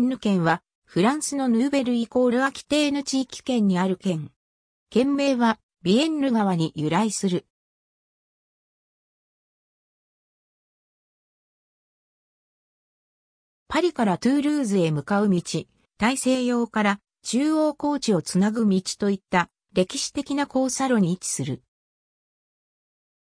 ヌ県は、フランスのヌーベルイコールアキテーヌ地域圏にある県。県名は、ビエンヌ川に由来する。パリからトゥールーズへ向かう道、大西洋から中央高地をつなぐ道といった歴史的な交差路に位置する。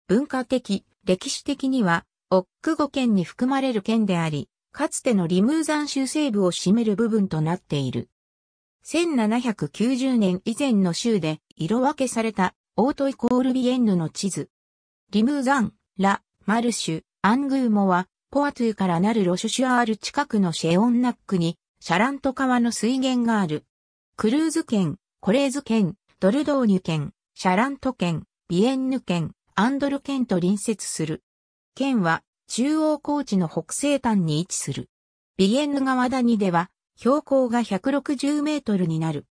文化的、歴史的には、オック語圏に含まれる県であり、かつてのリムーザン州西部を占める部分となっている。1790年以前の州で色分けされたオートイコールビエンヌの地図。リムーザン、ラ、マルシュ、アングーモは、ポアトゥーからなるロシュシュアール近くのシェオンナックに、シャラント川の水源がある。クルーズ県、コレーズ県、ドルドーニュ県、シャラント県、ビエンヌ県、アンドル県と隣接する。県は中央高地の北西端に位置する。ビエンヌ川谷では、標高が160メートルになる。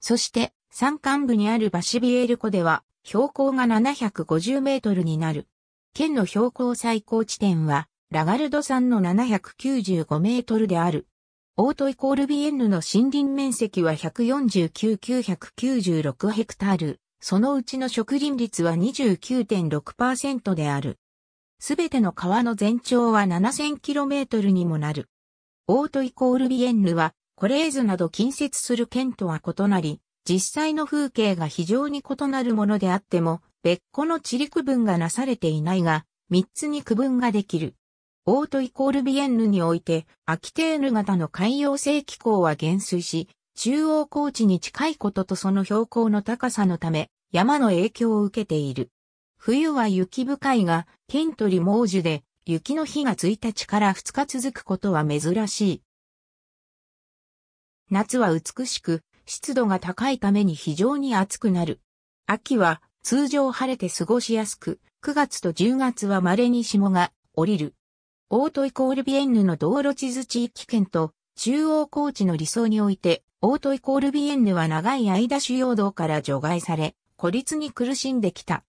そして、山間部にあるバシビエル湖では、標高が750メートルになる。県の標高最高地点は、ラガルド山の795メートルである。オートイコールビエンヌの森林面積は149,996ヘクタール。そのうちの植林率は29.6%である。すべての川の全長は 7000km にもなる。オートイコールビエンヌは、コレーズなど近接する県とは異なり、実際の風景が非常に異なるものであっても、別個の地理区分がなされていないが、3つに区分ができる。オートイコールビエンヌにおいて、アキテーヌ型の海洋性気候は減衰し、中央高地に近いこととその標高の高さのため、山の影響を受けている。冬は雪深いが、ケ取りリモージュで雪の日が1日から2日続くことは珍しい。夏は美しく、湿度が高いために非常に暑くなる。秋は通常晴れて過ごしやすく、9月と10月は稀に霜が降りる。オートイコールビエンヌの道路地図地域圏と中央高地の理想においてオートイコールビエンヌは長い間主要道から除外され、孤立に苦しんできた。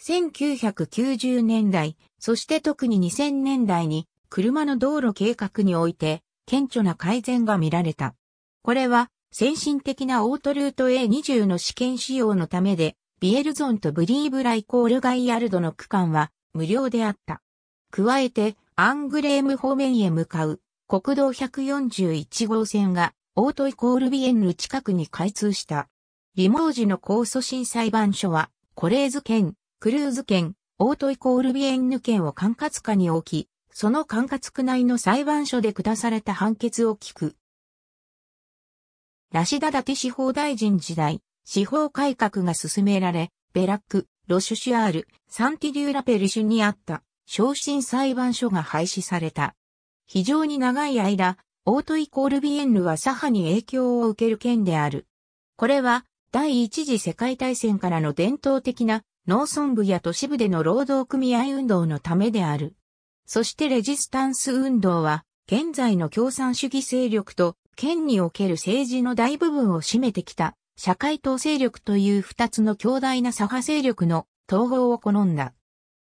1990年代、そして特に2000年代に、車の道路計画において、顕著な改善が見られた。これは、先進的なオートルート A20 の試験使用のためで、ビエルゾンとブリーブライコールガイヤルドの区間は無料であった。加えて、アングレーム方面へ向かう国道141号線がオートイコールビエンヌ近くに開通した。リモージの控訴審裁判所は、コレーズ県、クルーズ県、オートイコールビエンヌ県を管轄下に置き、その管轄区内の裁判所で下された判決を聞く。ラシダダティ司法大臣時代、司法改革が進められ、ベラック、ロシュシュアール、サンティデューラペルシュにあった、昇進裁判所が廃止された。非常に長い間、オートイコールビエンヌは左派に影響を受ける県である。これは第一次世界大戦からの伝統的な農村部や都市部での労働組合運動のためである。そしてレジスタンス運動は現在の共産主義勢力と県における政治の大部分を占めてきた社会党勢力という二つの強大な左派勢力の統合を好んだ。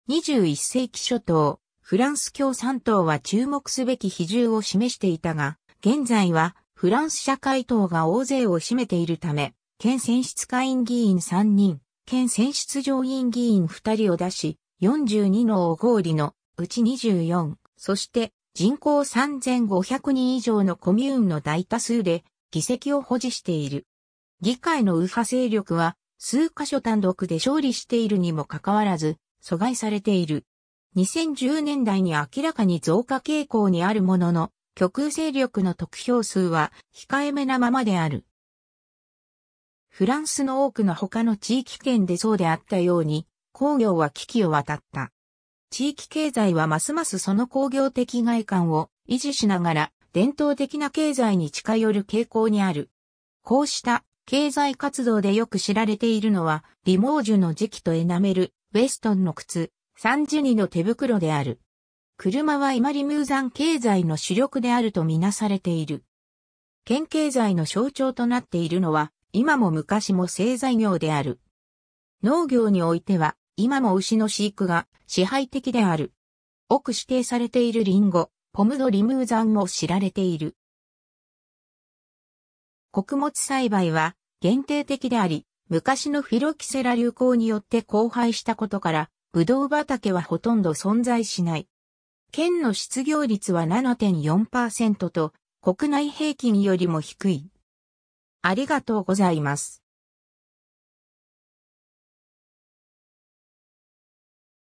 21世紀初頭、フランス共産党は注目すべき比重を示していたが、現在はフランス社会党が大勢を占めているため、県選出会員議員3人、県選出上院議員2人を出し、42のお合理のうち24、そして人口3500人以上のコミューンの大多数で議席を保持している。議会の右派勢力は数箇所単独で勝利しているにもかかわらず、阻害されている。2010年代に明らかに増加傾向にあるものの、極右勢力の得票数は控えめなままである。フランスの多くの他の地域圏でそうであったように、工業は危機を渡った。地域経済はますますその工業的外観を維持しながら、伝統的な経済に近寄る傾向にある。こうした経済活動でよく知られているのは、リモージュの時期とエナメル、ウェストンの靴、三ジュニの手袋である。車は今リムーザン経済の主力であるとみなされている。県経済の象徴となっているのは、今も昔も製材業である。農業においては、今も牛の飼育が支配的である。奥指定されているリンゴ、ポムドリムーザンも知られている。穀物栽培は限定的であり、昔のフィロキセラ流行によって荒廃したことから、ブドウ畑はほとんど存在しない。県の失業率は7.4%と、国内平均よりも低い。ありがとうございます。